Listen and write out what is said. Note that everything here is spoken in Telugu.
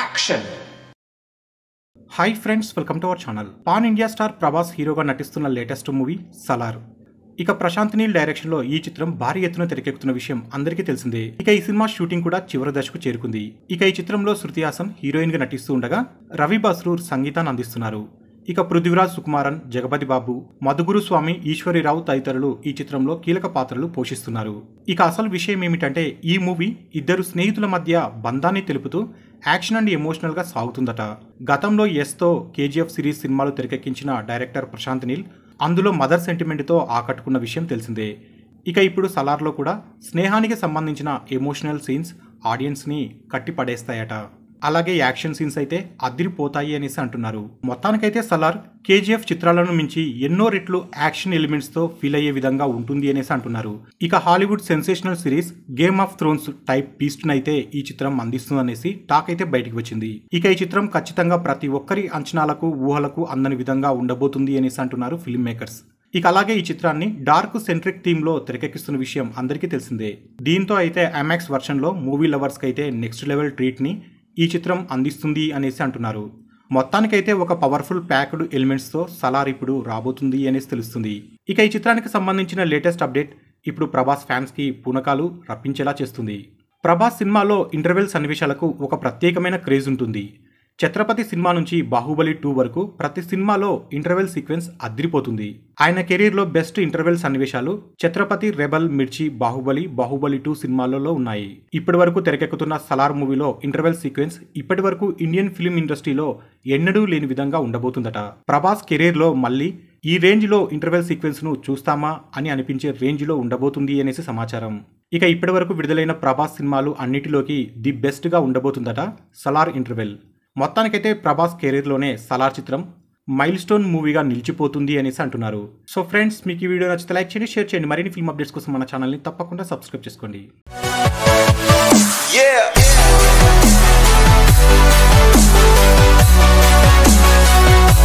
action hi friends welcome to our channel pan India star Prabhas హీరోగా నటిస్తున్న లేటెస్ట్ మూవీ సలార్ ఇక ప్రశాంత్ నీల్ డైరెక్షన్లో ఈ చిత్రం భారీ ఎత్తున తెరకెక్కుతున్న విషయం అందరికీ తెలిసిందే ఇక ఈ సినిమా షూటింగ్ కూడా చివరి దశకు చేరుకుంది ఇక ఈ చిత్రంలో శృతి హాసన్ హీరోయిన్ గా నటిస్తూ ఉండగా రవి బస్రూర్ సంగీతాన్ని అందిస్తున్నారు ఇక పృథ్వీరాజ్ సుకుమారన్ జగపతి బాబు మధుగురు స్వామి ఈశ్వరిరావు తదితరులు ఈ చిత్రంలో కీలక పాత్రలు పోషిస్తున్నారు ఇక అసలు విషయం ఏమిటంటే ఈ మూవీ ఇద్దరు స్నేహితుల మధ్య బంధాన్ని తెలుపుతూ యాక్షన్ అండ్ ఎమోషనల్గా సాగుతుందట గతంలో ఎస్తో కేజీఎఫ్ సిరీస్ సినిమాలు తెరకెక్కించిన డైరెక్టర్ ప్రశాంత్ నీల్ అందులో మదర్ సెంటిమెంట్తో ఆకట్టుకున్న విషయం తెలిసిందే ఇక ఇప్పుడు సలార్లో కూడా స్నేహానికి సంబంధించిన ఎమోషనల్ సీన్స్ ఆడియన్స్ని కట్టిపడేస్తాయట అలాగే యాక్షన్ సీన్స్ అయితే అదిరిపోతాయి అనేసి అంటున్నారు మొత్తానికైతే సలార్ కేజీఎఫ్ చిత్రాలను మించి ఎన్నో రెట్లు యాక్షన్ ఎలిమెంట్స్తో ఫీల్ అయ్యే విధంగా ఉంటుంది అనేసి అంటున్నారు ఇక Hollywood sensational series game of thrones type పీస్ట్ నైతే ఈ చిత్రం అందిస్తుంది అనేసి టాక్ అయితే బయటకు వచ్చింది ఇక ఈ చిత్రం ఖచ్చితంగా ప్రతి ఒక్కరి అంచనాలకు ఊహలకు అందని విధంగా ఉండబోతుంది అనేసి అంటున్నారు ఫిల్మ్ మేకర్స్ ఇక అలాగే ఈ చిత్రాన్ని డార్క్ సెంట్రిక్ లో తెరకెక్కిస్తున్న విషయం అందరికీ తెలిసిందే దీంతో అయితే అమాక్స్ లో మూవీ లవర్స్కి అయితే నెక్స్ట్ లెవెల్ ట్రీట్ని ఈ చిత్రం అందిస్తుంది అనేసి అంటున్నారు మొత్తానికైతే ఒక పవర్ఫుల్ ప్యాక్డ్ ఎలిమెంట్స్తో సలార్ ఇప్పుడు రాబోతుంది అనేసి తెలుస్తుంది ఇక ఈ చిత్రానికి సంబంధించిన లేటెస్ట్ అప్డేట్ ఇప్పుడు ప్రభాస్ ఫ్యాన్స్కి పూనకాలు రప్పించేలా చేస్తుంది ప్రభాస్ సినిమాలో ఇంటర్వెల్ సన్నివేశాలకు ఒక ప్రత్యేకమైన క్రేజ్ ఉంటుంది ఛత్రపతి సినిమా నుంచి బాహుబలి టూ వరకు ప్రతి సినిమాలో ఇంటర్వెల్ సీక్వెన్స్ అదిరిపోతుంది ఆయన కెరీర్లో బెస్ట్ ఇంటర్వెల్ సన్నివేశాలు ఛత్రపతి రెబల్ మిర్చి బాహుబలి బాహుబలి టూ సినిమాలలో ఉన్నాయి ఇప్పటి వరకు తెరకెక్కుతున్న సలార్ మూవీలో ఇంటర్వెల్ సీక్వెన్స్ ఇప్పటి వరకు ఇండియన్ ఫిల్మ్ ఇండస్ట్రీలో ఎన్నడూ లేని విధంగా ఉండబోతుందట ప్రభాస్ కెరీర్లో మళ్ళీ ఈ రేంజ్లో ఇంటర్వెల్ సీక్వెన్స్ను చూస్తామా అని అనిపించే రేంజ్లో ఉండబోతుంది అనేసి సమాచారం ఇక ఇప్పటివరకు విడుదలైన ప్రభాస్ సినిమాలు అన్నిటిలోకి ది బెస్ట్గా ఉండబోతుందట సలార్ ఇంటర్వెల్ మొత్తానికైతే ప్రభాస్ కెరీర్లోనే సలార్ చిత్రం మైల్ స్టోన్ మూవీగా నిలిచిపోతుంది అనేసి అంటున్నారు సో ఫ్రెండ్స్ మీకు ఈ వీడియో నచ్చితే లైక్ చేయండి షేర్ చేయండి మరిన్ని ఫిల్మ్ అప్డేట్స్ కోసం మన ఛానల్ని తప్పకుండా సబ్స్క్రైబ్ చేసుకోండి